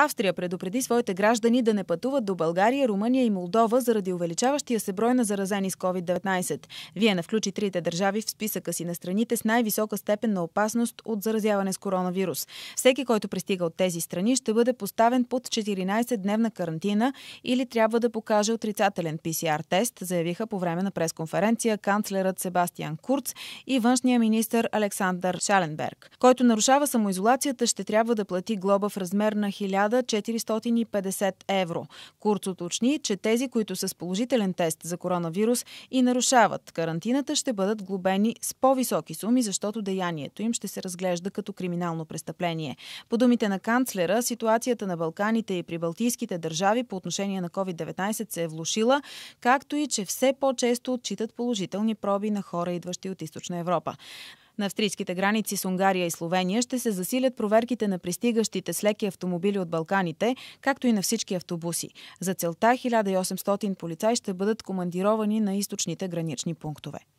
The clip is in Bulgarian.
Австрия предупреди своите граждани да не пътуват до България, Румъния и Молдова заради увеличаващия се брой на заразени с COVID-19. Виена включи трите държави в списъка си на страните с най-висока степен на опасност от заразяване с коронавирус. Всеки, който пристига от тези страни, ще бъде поставен под 14-дневна карантина или трябва да покаже отрицателен ПСР тест, заявиха по време на пресконференция канцлерът Себастиан Курц и външния министр Александър Шаленберг. Който нарушава самоизолацията, ще трябва да плати глоба в размер на 1000 1450 евро. Курц уточни, че тези, които са с положителен тест за коронавирус и нарушават карантината, ще бъдат глобени с по-високи суми, защото деянието им ще се разглежда като криминално престъпление. По думите на канцлера, ситуацията на Балканите и при Балтийските държави по отношение на COVID-19 се е влушила, както и че все по-често отчитат положителни проби на хора, идващи от Източна Европа. На австрийските граници с Унгария и Словения ще се засилят проверките на пристигащите с леки автомобили от Балканите, както и на всички автобуси. За целта 1800 полицаи ще бъдат командировани на източните гранични пунктове.